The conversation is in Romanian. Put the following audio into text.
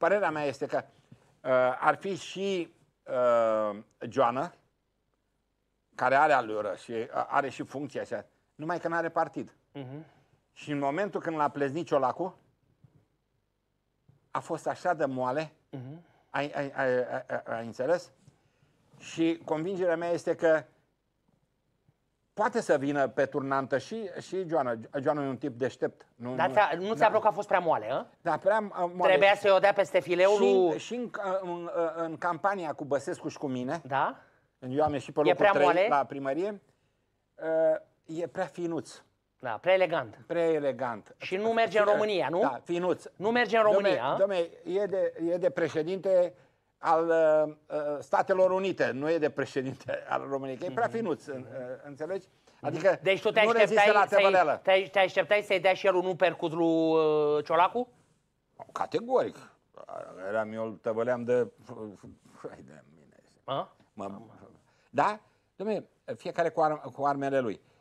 părerea mea este că uh, ar fi și uh, Joana, care are alură și uh, are și funcția așa, numai că nu are partid. Uh-huh. Și în momentul când l-a pleznit Ciolacu, a fost așa de moale, uh-huh. ai, ai, ai, ai, ai înțeles? Și convingerea mea este că poate să vină pe turnantă și, și Joana. Joana e un tip deștept. Nu, Dar ți-a, nu ți-a da. că a fost prea moale, a? Ă? Da, prea moale. Trebuia să-i o dea peste fileul și, lui... Și în, în, în, campania cu Băsescu și cu mine, da? eu am ieșit pe locul 3 moale? la primărie, ă, e prea finuț. Da, prea elegant. Prea elegant. Și nu merge în România, nu? Da, finuț. Nu merge în România. Dom'le, ă? e, de, e de președinte al uh, uh, Statelor Unite, nu e de președinte al României, că e prea mhm. finuț, uh, înțelegi? Mhm. Adică deci tu te nu rezistă la tevăleală. Te, te așteptai să-i dea și el un uppercut lui uh, Ciolacu? Categoric. Eram eu, tăvăleam de... Hai de mine. A? Mă... Da? Dom'le, fiecare cu, ar, cu armele lui.